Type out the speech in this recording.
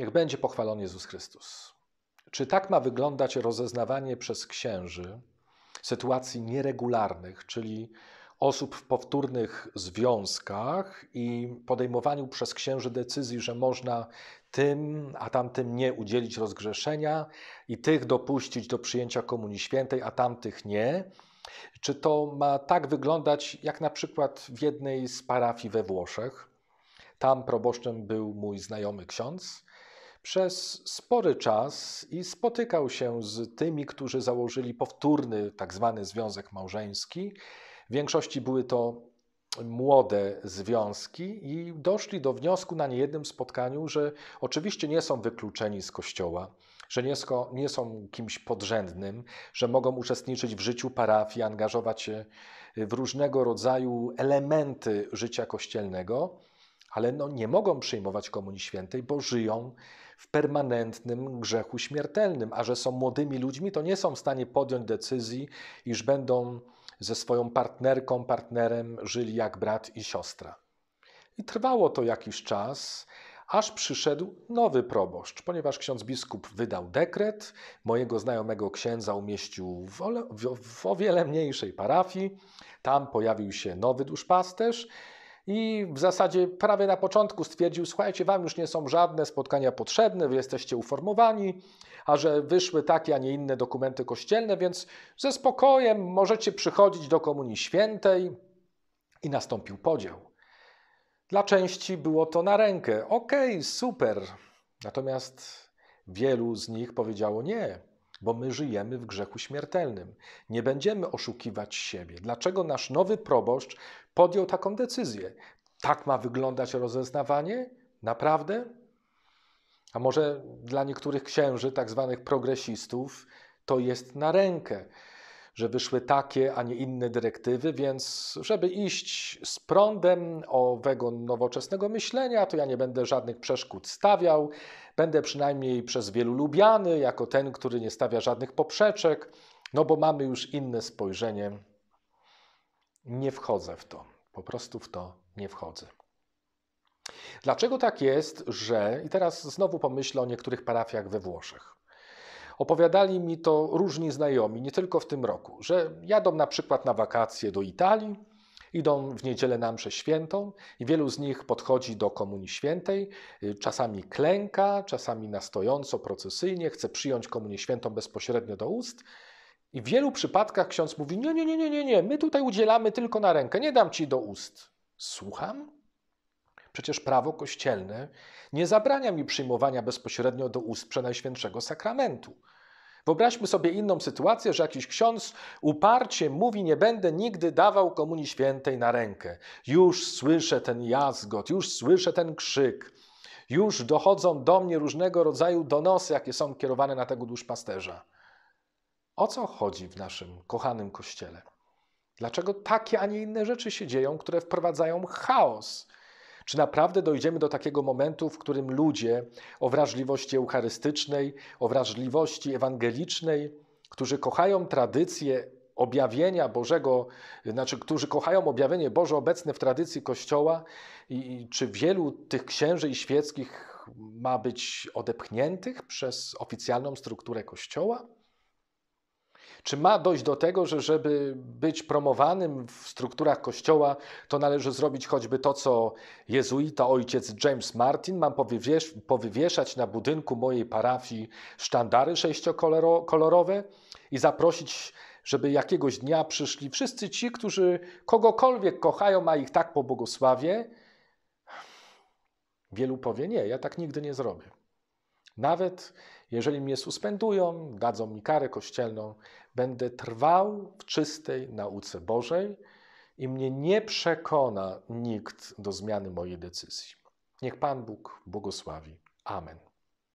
Niech będzie pochwalony Jezus Chrystus. Czy tak ma wyglądać rozeznawanie przez księży sytuacji nieregularnych, czyli osób w powtórnych związkach i podejmowaniu przez księży decyzji, że można tym, a tamtym nie udzielić rozgrzeszenia i tych dopuścić do przyjęcia Komunii Świętej, a tamtych nie? Czy to ma tak wyglądać, jak na przykład w jednej z parafii we Włoszech? Tam proboszczem był mój znajomy ksiądz przez spory czas i spotykał się z tymi, którzy założyli powtórny tzw. Tak związek małżeński. W większości były to młode związki i doszli do wniosku na niejednym spotkaniu, że oczywiście nie są wykluczeni z kościoła, że nie, sko, nie są kimś podrzędnym, że mogą uczestniczyć w życiu parafii, angażować się w różnego rodzaju elementy życia kościelnego, ale no nie mogą przyjmować Komunii Świętej, bo żyją w permanentnym grzechu śmiertelnym, a że są młodymi ludźmi, to nie są w stanie podjąć decyzji, iż będą ze swoją partnerką, partnerem żyli jak brat i siostra. I trwało to jakiś czas, aż przyszedł nowy proboszcz, ponieważ ksiądz biskup wydał dekret, mojego znajomego księdza umieścił w, o, w, w o wiele mniejszej parafii, tam pojawił się nowy duszpasterz, i w zasadzie prawie na początku stwierdził: Słuchajcie, wam już nie są żadne spotkania potrzebne, wy jesteście uformowani, a że wyszły takie, a nie inne dokumenty kościelne, więc ze spokojem możecie przychodzić do Komunii Świętej. I nastąpił podział. Dla części było to na rękę. Okej, okay, super. Natomiast wielu z nich powiedziało nie bo my żyjemy w grzechu śmiertelnym. Nie będziemy oszukiwać siebie. Dlaczego nasz nowy proboszcz podjął taką decyzję? Tak ma wyglądać rozeznawanie? Naprawdę? A może dla niektórych księży, tak zwanych progresistów, to jest na rękę, że wyszły takie, a nie inne dyrektywy, więc żeby iść z prądem owego nowoczesnego myślenia, to ja nie będę żadnych przeszkód stawiał, Będę przynajmniej przez wielu lubiany, jako ten, który nie stawia żadnych poprzeczek, no bo mamy już inne spojrzenie. Nie wchodzę w to, po prostu w to nie wchodzę. Dlaczego tak jest, że, i teraz znowu pomyślę o niektórych parafiach we Włoszech. Opowiadali mi to różni znajomi, nie tylko w tym roku, że jadą na przykład na wakacje do Italii, Idą w niedzielę na mszę świętą i wielu z nich podchodzi do Komunii Świętej, czasami klęka, czasami na stojąco, procesyjnie, chce przyjąć Komunię Świętą bezpośrednio do ust. I w wielu przypadkach ksiądz mówi: Nie, nie, nie, nie, nie, nie, my tutaj udzielamy tylko na rękę, nie dam ci do ust. Słucham? Przecież prawo kościelne nie zabrania mi przyjmowania bezpośrednio do ust Przenajświętszego Sakramentu. Wyobraźmy sobie inną sytuację, że jakiś ksiądz uparcie mówi: Nie będę nigdy dawał komunii świętej na rękę. Już słyszę ten jazgot, już słyszę ten krzyk. Już dochodzą do mnie różnego rodzaju donosy, jakie są kierowane na tego duszpasterza. O co chodzi w naszym kochanym kościele? Dlaczego takie, a nie inne rzeczy się dzieją, które wprowadzają chaos czy naprawdę dojdziemy do takiego momentu, w którym ludzie o wrażliwości eucharystycznej, o wrażliwości ewangelicznej, którzy kochają tradycję objawienia Bożego, znaczy, którzy kochają objawienie Boże obecne w tradycji Kościoła, i, czy wielu tych księży i świeckich ma być odepchniętych przez oficjalną strukturę Kościoła? Czy ma dojść do tego, że żeby być promowanym w strukturach Kościoła, to należy zrobić choćby to, co jezuita ojciec James Martin, mam powywiesz powywieszać na budynku mojej parafii sztandary sześciokolorowe i zaprosić żeby jakiegoś dnia przyszli wszyscy ci, którzy kogokolwiek kochają, a ich tak pobłogosławię? Wielu powie: Nie, ja tak nigdy nie zrobię. Nawet jeżeli mnie suspendują, dadzą mi karę kościelną, będę trwał w czystej nauce Bożej i mnie nie przekona nikt do zmiany mojej decyzji. Niech Pan Bóg błogosławi. Amen.